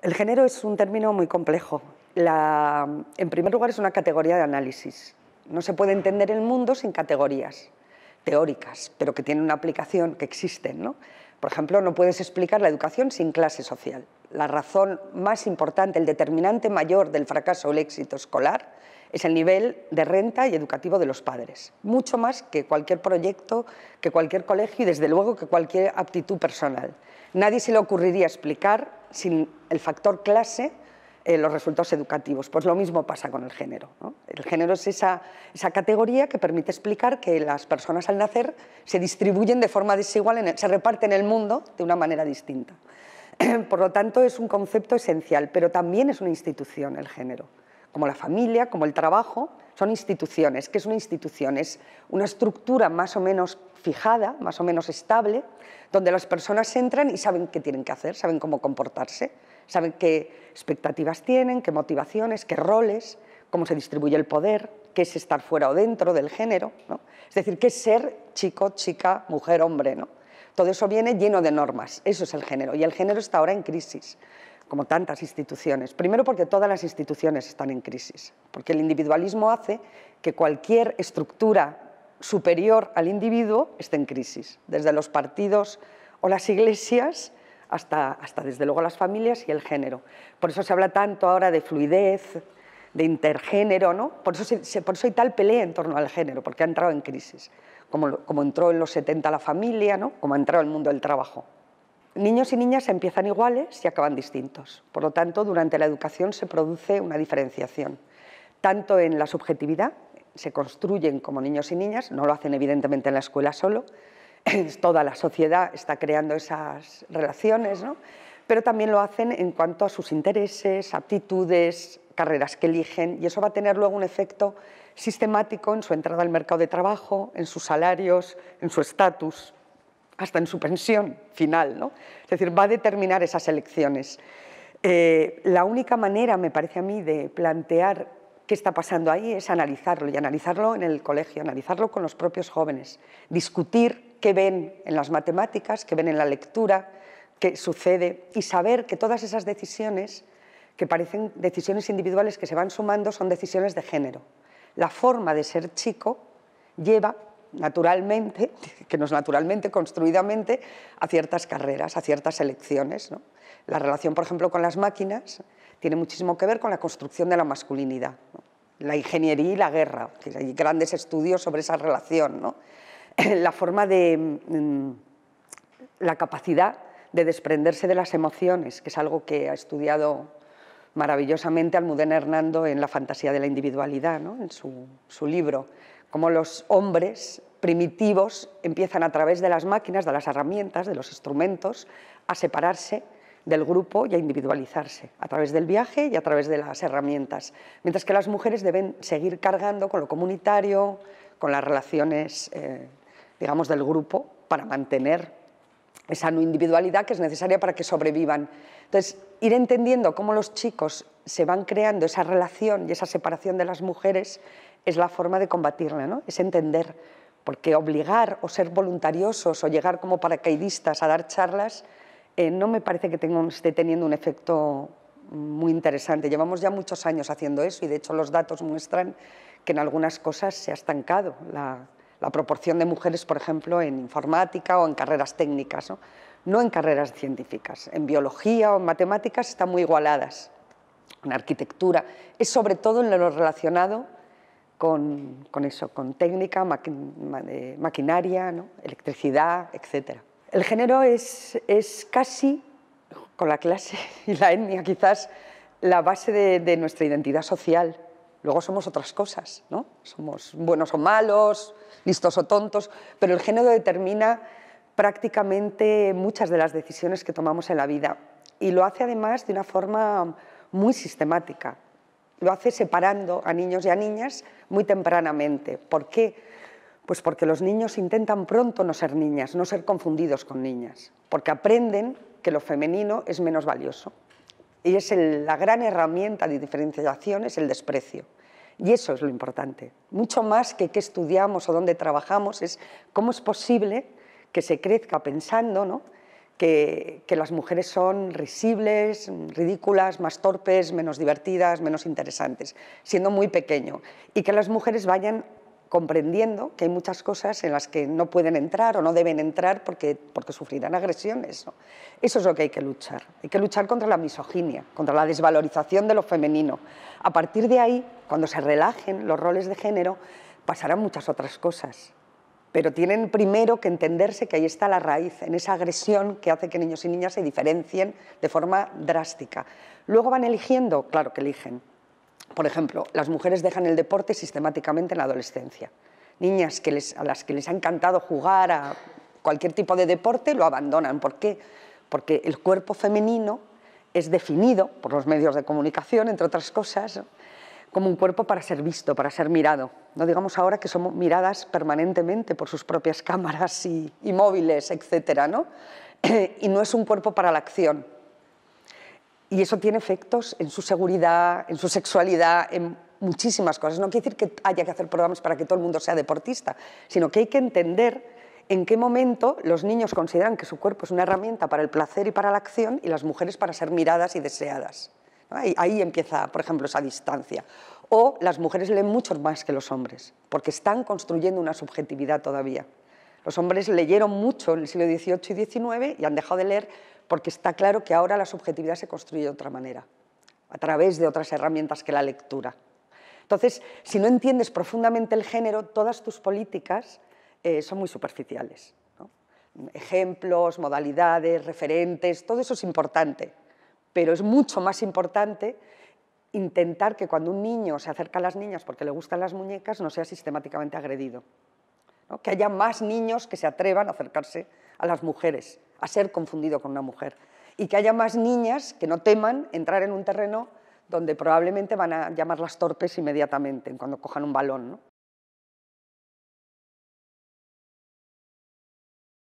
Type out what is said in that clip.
El género es un término muy complejo. en primer lugar, es una categoría de análisis. No se puede entender el mundo sin categorías teóricas, pero que tienen una aplicación, que existen. Por ejemplo, no puedes explicar la educación sin clase social. La razón más importante, el determinante mayor del fracaso o el éxito escolar es el nivel de renta y educativo de los padres, mucho más que cualquier proyecto, que cualquier colegio y desde luego que cualquier aptitud personal. Nadie se le ocurriría explicar sin el factor clase eh, los resultados educativos. Pues lo mismo pasa con el género. El género es esa, categoría que permite explicar que las personas al nacer se distribuyen de forma desigual, en se reparten el mundo de una manera distinta. Por lo tanto, es un concepto esencial, pero también es una institución el género, como la familia, como el trabajo, son instituciones. ¿Qué es una institución? Es una estructura más o menos fijada, más o menos estable, donde las personas entran y saben qué tienen que hacer, saben cómo comportarse, saben qué expectativas tienen, qué motivaciones, qué roles, cómo se distribuye el poder, qué es estar fuera o dentro del género, ¿no? es decir, qué es ser chico, chica, mujer, hombre. ¿no? Todo eso viene lleno de normas, eso es el género, y el género está ahora en crisis como tantas instituciones. Primero porque todas las instituciones están en crisis, porque el individualismo hace que cualquier estructura superior al individuo está en crisis, desde los partidos o las iglesias hasta, desde luego las familias y el género. Por eso se habla tanto ahora de fluidez, de intergénero, ¿no? Por eso, hay tal pelea en torno al género, porque ha entrado en crisis, como, como entró en los 70 la familia, ¿no? Como ha entrado el mundo del trabajo. Niños y niñas empiezan iguales y acaban distintos. Por lo tanto, durante la educación se produce una diferenciación, tanto en la subjetividad se construyen como niños y niñas, no lo hacen evidentemente en la escuela solo, toda la sociedad está creando esas relaciones, pero también lo hacen en cuanto a sus intereses, aptitudes, carreras que eligen, y eso va a tener luego un efecto sistemático en su entrada al mercado de trabajo, en sus salarios, en su estatus, hasta en su pensión final. ¿no? Es decir, va a determinar esas elecciones. Eh, la única manera, me parece a mí, de plantear qué está pasando ahí es analizarlo y analizarlo en el colegio, analizarlo con los propios jóvenes, discutir qué ven en las matemáticas, qué ven en la lectura, qué sucede y saber que todas esas decisiones, que parecen decisiones individuales que se van sumando, son decisiones de género. La forma de ser chico lleva naturalmente, que nos naturalmente, construidamente, a ciertas carreras, a ciertas elecciones. La relación, por ejemplo, con las máquinas tiene muchísimo que ver con la construcción de la masculinidad, la ingeniería y la guerra, que hay grandes estudios sobre esa relación. La forma de... Mm, la capacidad de desprenderse de las emociones, que es algo que ha estudiado maravillosamente Almudena Hernando en La fantasía de la individualidad, en su libro como los hombres primitivos empiezan a través de las máquinas, de las herramientas, de los instrumentos, a separarse del grupo y a individualizarse a través del viaje y a través de las herramientas, mientras que las mujeres deben seguir cargando con lo comunitario, con las relaciones, eh, digamos, del grupo para mantener esa no individualidad que es necesaria para que sobrevivan. Entonces, ir entendiendo cómo los chicos se van creando esa relación y esa separación de las mujeres es la forma de combatirla, ¿no? es entender, porque obligar o ser voluntariosos o llegar como paracaidistas a dar charlas eh, no me parece que esté teniendo un efecto muy interesante. Llevamos ya muchos años haciendo eso y de hecho los datos muestran que en algunas cosas se ha estancado la, proporción de mujeres, por ejemplo, en informática o en carreras técnicas, ¿no? no en carreras científicas. En biología o en matemáticas están muy igualadas con arquitectura, es sobre todo en lo relacionado con, con eso, con técnica, eh, maquinaria, ¿no? electricidad, etc. El género es, es, casi, con la clase y la etnia quizás, la base de, de nuestra identidad social. Luego somos otras cosas, ¿no? Somos buenos o malos, listos o tontos, pero el género determina prácticamente muchas de las decisiones que tomamos en la vida y lo hace además de una forma muy sistemática. Lo hace separando a niños y a niñas muy tempranamente. ¿Por qué? Pues porque los niños intentan pronto no ser niñas, no ser confundidos con niñas, porque aprenden que lo femenino es menos valioso. Y es la gran herramienta de diferenciación, es el desprecio. Y eso es lo importante. Mucho más que qué estudiamos o dónde trabajamos, es cómo es posible que se crezca pensando ¿no? que, las mujeres son risibles, ridículas, más torpes, menos divertidas, menos interesantes, siendo muy pequeño, y que las mujeres vayan comprendiendo que hay muchas cosas en las que no pueden entrar o no deben entrar porque, porque sufrirán agresiones. Eso es lo que hay que luchar. Hay que luchar contra la misoginia, contra la desvalorización de lo femenino. A partir de ahí, cuando se relajen los roles de género, pasarán muchas otras cosas pero tienen primero que entenderse que ahí está la raíz, en esa agresión que hace que niños y niñas se diferencien de forma drástica. Luego van eligiendo, claro que eligen. Por ejemplo, las mujeres dejan el deporte sistemáticamente en la adolescencia. Niñas a las que les ha encantado jugar a cualquier tipo de deporte lo abandonan. ¿Por qué? Porque el cuerpo femenino es definido por los medios de comunicación, entre otras cosas, como un cuerpo para ser visto, para ser mirado. No digamos ahora que somos miradas permanentemente por sus propias cámaras y, móviles, etc. ¿no? y no es un cuerpo para la acción. Y eso tiene efectos en su seguridad, en su sexualidad, en muchísimas cosas. No quiere decir que haya que hacer programas para que todo el mundo sea deportista, sino que hay que entender en qué momento los niños consideran que su cuerpo es una herramienta para el placer y para la acción y las mujeres para ser miradas y deseadas. Ahí, empieza, por ejemplo, esa distancia. O las mujeres leen mucho más que los hombres, porque están construyendo una subjetividad todavía. Los hombres leyeron mucho en el siglo XVIII y XIX y han dejado de leer porque está claro que ahora la subjetividad se construye de otra manera, a través de otras herramientas que la lectura. Entonces, si no entiendes profundamente el género, todas tus políticas eh, son muy superficiales. Ejemplos, modalidades, referentes, todo eso es importante, pero es mucho más importante intentar que cuando un niño se acerca a las niñas porque le gustan las muñecas no sea sistemáticamente agredido. Que haya más niños que se atrevan a acercarse a las mujeres, a ser confundido con una mujer. Y que haya más niñas que no teman entrar en un terreno donde probablemente van a llamarlas torpes inmediatamente cuando cojan un balón.